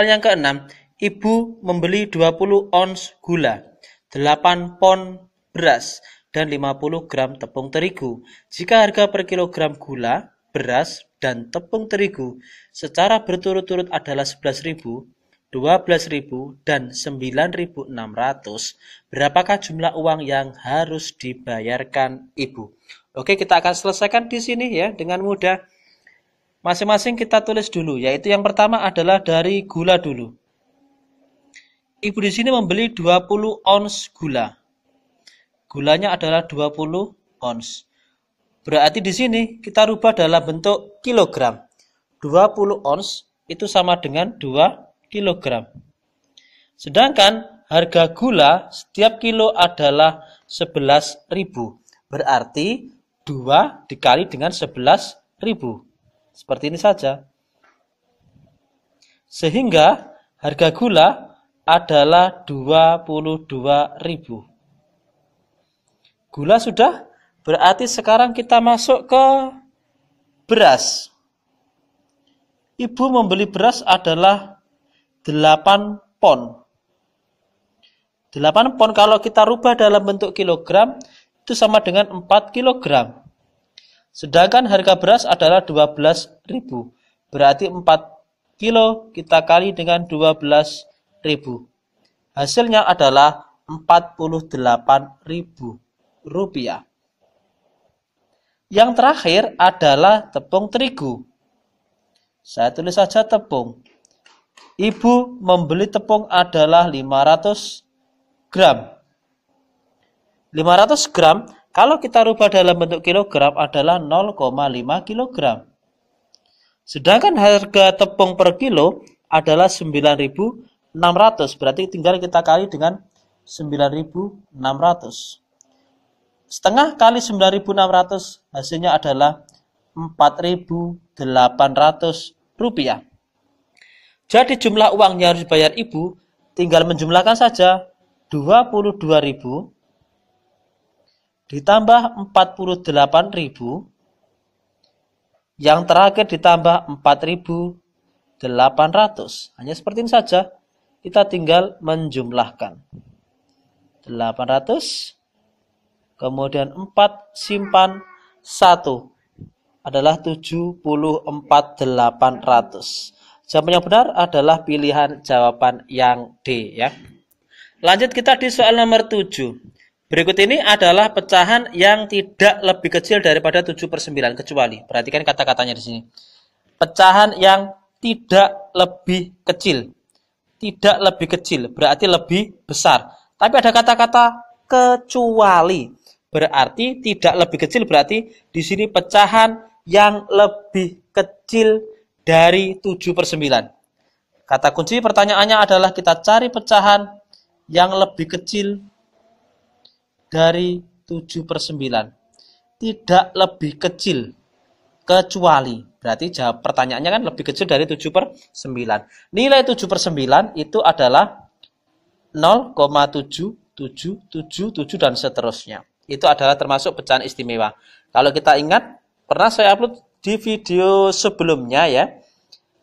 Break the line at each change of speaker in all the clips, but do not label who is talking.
Soal yang keenam, ibu membeli 20 ons gula, 8 pon beras, dan 50 gram tepung terigu. Jika harga per kilogram gula, beras, dan tepung terigu secara berturut-turut adalah 11.000, 12.000, dan 9.600, berapakah jumlah uang yang harus dibayarkan ibu? Oke, kita akan selesaikan di sini ya dengan mudah. Masing-masing kita tulis dulu, yaitu yang pertama adalah dari gula dulu. Ibu di sini membeli 20 ons gula. Gulanya adalah 20 ons. Berarti di sini kita rubah dalam bentuk kilogram. 20 ons itu sama dengan 2 kilogram. Sedangkan harga gula setiap kilo adalah 11.000. Berarti 2 dikali dengan 11.000. Seperti ini saja. Sehingga harga gula adalah 22.000. Gula sudah berarti sekarang kita masuk ke beras. Ibu membeli beras adalah 8 pon. 8 pon kalau kita rubah dalam bentuk kilogram itu sama dengan 4 kilogram. Sedangkan harga beras adalah 12.000. Berarti 4 kilo kita kali dengan 12.000. Hasilnya adalah 48.000 rupiah. Yang terakhir adalah tepung terigu. Saya tulis saja tepung. Ibu membeli tepung adalah 500 gram. 500 gram kalau kita rubah dalam bentuk kilogram adalah 0,5 kilogram. Sedangkan harga tepung per kilo adalah 9.600. Berarti tinggal kita kali dengan 9.600. Setengah kali 9.600 hasilnya adalah 4.800 rupiah. Jadi jumlah uang yang harus dibayar ibu tinggal menjumlahkan saja 22.000 ditambah 48.000 yang terakhir ditambah 4.800 hanya seperti ini saja kita tinggal menjumlahkan 800 kemudian 4 simpan 1 adalah 74.800 Jawaban yang benar adalah pilihan jawaban yang D ya. Lanjut kita di soal nomor 7. Berikut ini adalah pecahan yang tidak lebih kecil daripada 7 per 9, kecuali. Perhatikan kata-katanya di sini. Pecahan yang tidak lebih kecil. Tidak lebih kecil, berarti lebih besar. Tapi ada kata-kata kecuali. Berarti tidak lebih kecil, berarti di sini pecahan yang lebih kecil dari 7 per 9. Kata kunci pertanyaannya adalah kita cari pecahan yang lebih kecil dari 7 per 9 tidak lebih kecil kecuali berarti jawab pertanyaannya kan lebih kecil dari 7 per 9 nilai 7 per 9 itu adalah 0,7777 dan seterusnya itu adalah termasuk pecahan istimewa kalau kita ingat pernah saya upload di video sebelumnya ya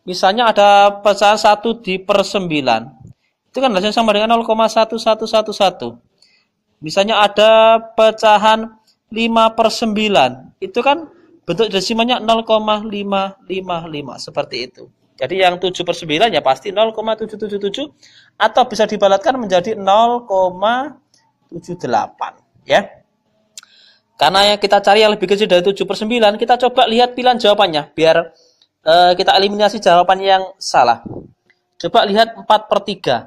misalnya ada pecahan 1 di per 9 itu kan hasilnya sama dengan 0,1111 Misalnya ada pecahan 5 per 9. Itu kan bentuk desimalnya 0,555 seperti itu. Jadi yang 7 per 9 ya pasti 0,777 atau bisa dibalatkan menjadi 0,78 ya. Karena yang kita cari yang lebih kecil dari 7 per 9, kita coba lihat pilihan jawabannya biar e, kita eliminasi jawaban yang salah. Coba lihat 4 per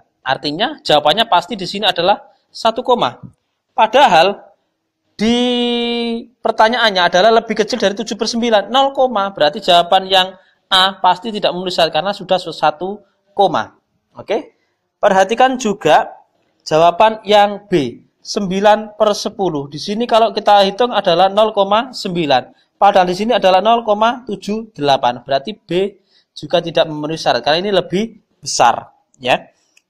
3. Artinya jawabannya pasti di sini adalah 1 koma. Padahal di pertanyaannya adalah lebih kecil dari 7 per 9. 0 Berarti jawaban yang A pasti tidak memenuhi syarat karena sudah 1 koma. Oke. Perhatikan juga jawaban yang B. 9 per 10. Di sini kalau kita hitung adalah 0,9. Padahal di sini adalah 0,78. Berarti B juga tidak memenuhi syarat karena ini lebih besar. ya.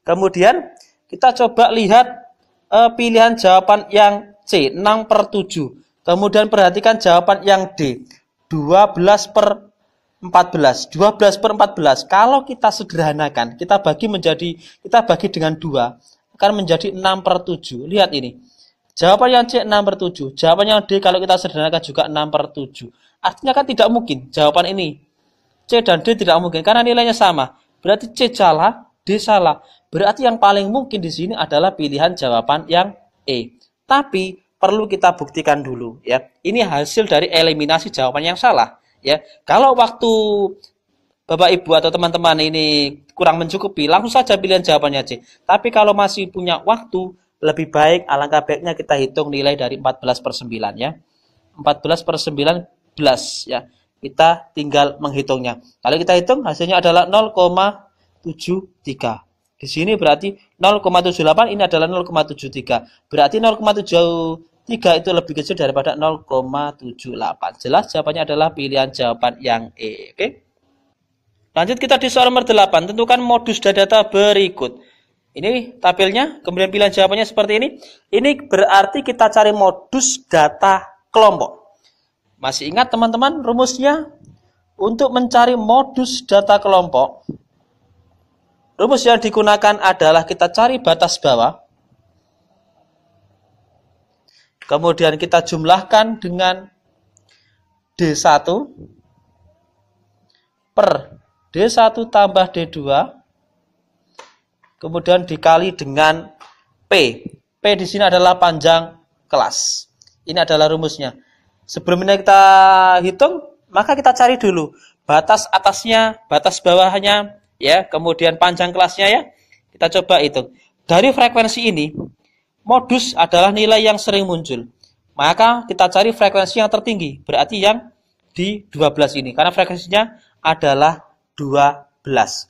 Kemudian kita coba lihat eh, pilihan jawaban yang C, 6 per 7. Kemudian perhatikan jawaban yang D, 12 per 14. 12 per 14, kalau kita sederhanakan, kita bagi menjadi, kita bagi dengan 2, akan menjadi 6 per 7. Lihat ini, jawaban yang C 6 per 7, jawaban yang D kalau kita sederhanakan juga 6 per 7. Artinya kan tidak mungkin jawaban ini. C dan D tidak mungkin karena nilainya sama. Berarti C salah, D salah. Berarti yang paling mungkin di sini adalah pilihan jawaban yang E. Tapi perlu kita buktikan dulu ya. Ini hasil dari eliminasi jawaban yang salah ya. Kalau waktu Bapak Ibu atau teman-teman ini kurang mencukupi, langsung saja pilihan jawabannya C. Tapi kalau masih punya waktu, lebih baik alangkah baiknya kita hitung nilai dari 14 per 9 ya. 14 per 19 ya. Kita tinggal menghitungnya. Kalau kita hitung hasilnya adalah 0,73. Di sini berarti 0,78 ini adalah 0,73. Berarti 0,73 itu lebih kecil daripada 0,78. Jelas jawabannya adalah pilihan jawaban yang E. Oke. Lanjut kita di soal nomor 8. Tentukan modus dan data berikut. Ini tabelnya, kemudian pilihan jawabannya seperti ini. Ini berarti kita cari modus data kelompok. Masih ingat teman-teman rumusnya? Untuk mencari modus data kelompok, Rumus yang digunakan adalah kita cari batas bawah. Kemudian kita jumlahkan dengan D1 per D1 tambah D2. Kemudian dikali dengan P. P di sini adalah panjang kelas. Ini adalah rumusnya. Sebelum kita hitung, maka kita cari dulu batas atasnya, batas bawahnya, ya, kemudian panjang kelasnya ya. Kita coba itu. Dari frekuensi ini, modus adalah nilai yang sering muncul. Maka kita cari frekuensi yang tertinggi, berarti yang di 12 ini. Karena frekuensinya adalah 12.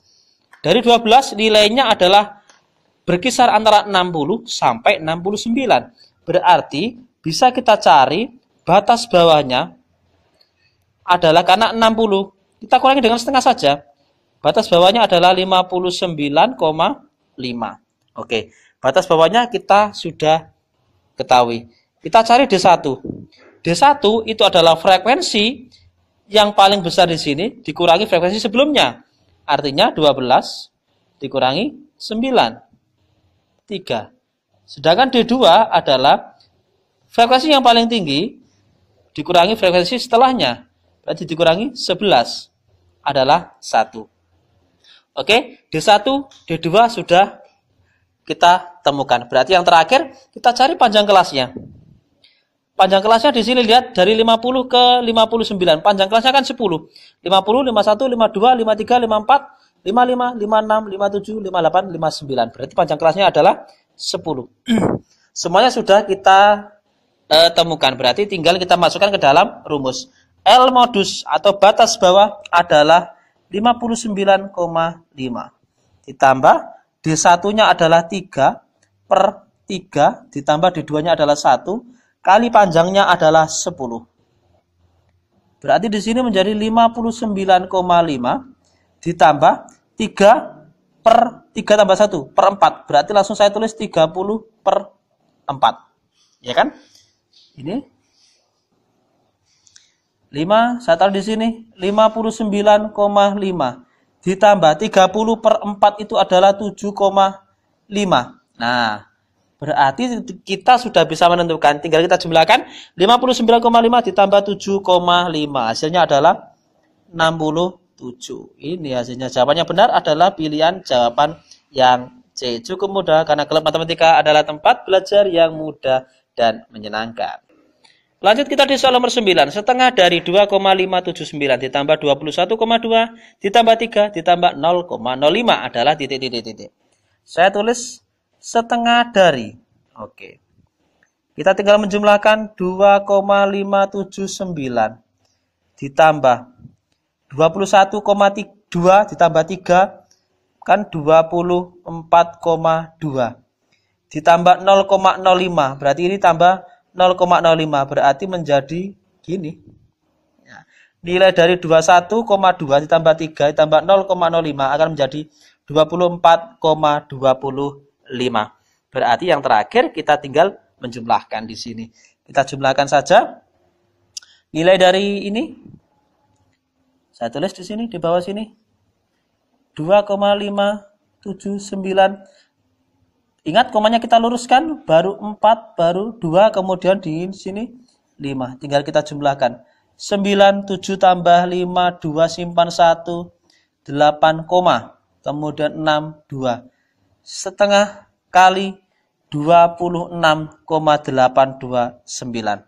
Dari 12 nilainya adalah berkisar antara 60 sampai 69. Berarti bisa kita cari batas bawahnya adalah karena 60. Kita kurangi dengan setengah saja. Batas bawahnya adalah 59,5. Oke, batas bawahnya kita sudah ketahui. Kita cari D1. D1 itu adalah frekuensi yang paling besar di sini dikurangi frekuensi sebelumnya. Artinya 12 dikurangi 9. 3. Sedangkan D2 adalah frekuensi yang paling tinggi dikurangi frekuensi setelahnya. Berarti dikurangi 11 adalah 1. Oke, D1, D2 sudah kita temukan. Berarti yang terakhir kita cari panjang kelasnya. Panjang kelasnya di sini lihat dari 50 ke 59. Panjang kelasnya kan 10. 50, 51, 52, 53, 54, 55, 56, 57, 58, 59. Berarti panjang kelasnya adalah 10. Semuanya sudah kita uh, temukan. Berarti tinggal kita masukkan ke dalam rumus. L modus atau batas bawah adalah 59,5 ditambah D1-nya adalah 3 per 3 ditambah D2-nya adalah 1 kali panjangnya adalah 10. Berarti di sini menjadi 59,5 ditambah 3 per 3 tambah 1 per 4. Berarti langsung saya tulis 30 per 4. Ya kan? Ini 5 saya taruh di sini 59,5 ditambah 30 per 4 itu adalah 7,5 nah berarti kita sudah bisa menentukan tinggal kita jumlahkan 59,5 ditambah 7,5 hasilnya adalah 67 ini hasilnya jawabannya benar adalah pilihan jawaban yang C cukup mudah karena klub matematika adalah tempat belajar yang mudah dan menyenangkan Lanjut kita di soal nomor 9. Setengah dari 2,579 ditambah 21,2 ditambah 3 ditambah 0,05 adalah titik titik titik. Saya tulis setengah dari. Oke. Kita tinggal menjumlahkan 2,579 ditambah 21,2 ditambah 3 kan 24,2 ditambah 0,05 berarti ini tambah 0,05 0,05 berarti menjadi gini. Ya. Nilai dari 21,2 ditambah 3 ditambah 0,05 akan menjadi 24,25. Berarti yang terakhir kita tinggal menjumlahkan di sini. Kita jumlahkan saja. Nilai dari ini saya tulis di sini di bawah sini 2,579 Ingat komanya kita luruskan, baru 4, baru 2, kemudian di sini 5. Tinggal kita jumlahkan. 9, 7 tambah 5, 2 simpan 1, 8 koma. Kemudian 6, 2. Setengah kali 26,829.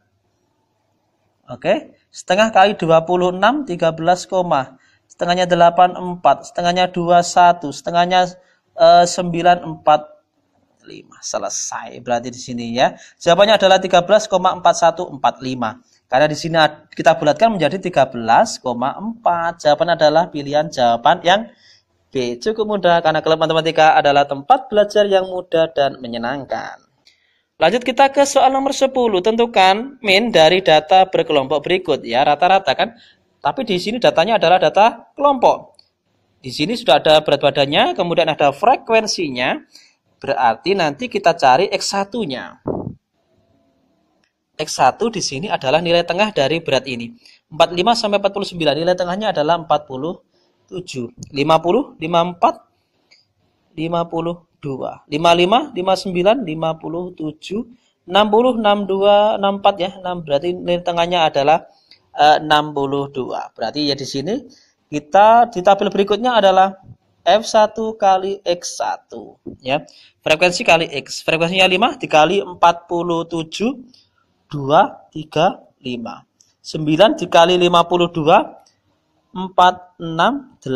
Oke, setengah kali 26, 13 koma. Setengahnya 8, 4. Setengahnya 2, 1. Setengahnya eh, 9, 4. 5. Selesai. Berarti di sini ya. Jawabannya adalah 13,4145. Karena di sini kita bulatkan menjadi 13,4. Jawaban adalah pilihan jawaban yang B. Cukup mudah karena kelompok matematika adalah tempat belajar yang mudah dan menyenangkan. Lanjut kita ke soal nomor 10. Tentukan min dari data berkelompok berikut ya. Rata-rata kan. Tapi di sini datanya adalah data kelompok. Di sini sudah ada berat badannya, kemudian ada frekuensinya. Berarti nanti kita cari X1-nya. X1 di sini adalah nilai tengah dari berat ini. 45 sampai 49, nilai tengahnya adalah 47. 50, 54, 52. 55, 59, 57, 60, 62, 64 ya. 6 berarti nilai tengahnya adalah eh, uh, 62. Berarti ya di sini kita di tabel berikutnya adalah F1 kali X1 ya. Frekuensi kali X. Frekuensinya 5 dikali 47 2 3 5. 9 dikali 52 4, 6, 8. 57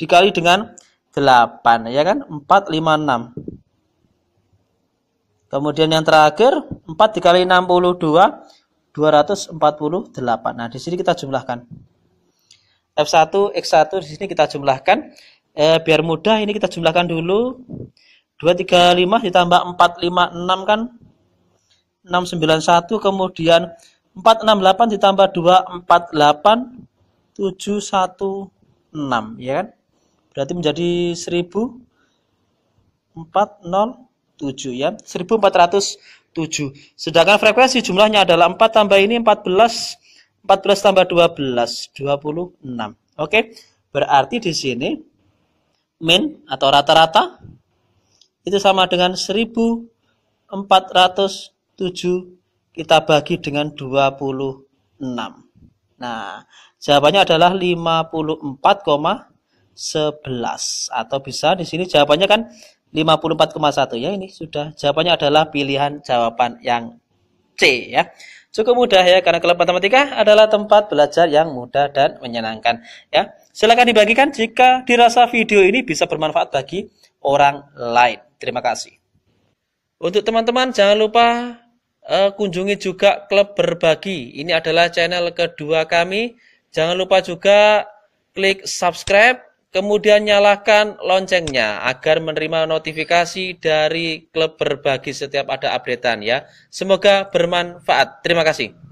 dikali dengan 8, ya kan? 4, 5, 6. Kemudian yang terakhir, 4 dikali 62, 248. Nah, di sini kita jumlahkan. F1, X1 di sini kita jumlahkan. Eh, biar mudah ini kita jumlahkan dulu. 235 ditambah 456 kan 691 Kemudian 468 ditambah 248 716 Ya kan? Berarti menjadi 1407 ya. 1407. Sedangkan frekuensi jumlahnya adalah 4 tambah ini 14 14 tambah 12, 26. Oke, berarti di sini min atau rata-rata itu sama dengan 1407 kita bagi dengan 26. Nah, jawabannya adalah 54,11 atau bisa di sini jawabannya kan 54,1 ya ini sudah jawabannya adalah pilihan jawaban yang C ya cukup mudah ya karena kelas matematika adalah tempat belajar yang mudah dan menyenangkan ya. Silakan dibagikan jika dirasa video ini bisa bermanfaat bagi orang lain. Terima kasih. Untuk teman-teman jangan lupa uh, kunjungi juga klub berbagi. Ini adalah channel kedua kami. Jangan lupa juga klik subscribe Kemudian nyalakan loncengnya agar menerima notifikasi dari klub berbagi setiap ada updatean ya. Semoga bermanfaat. Terima kasih.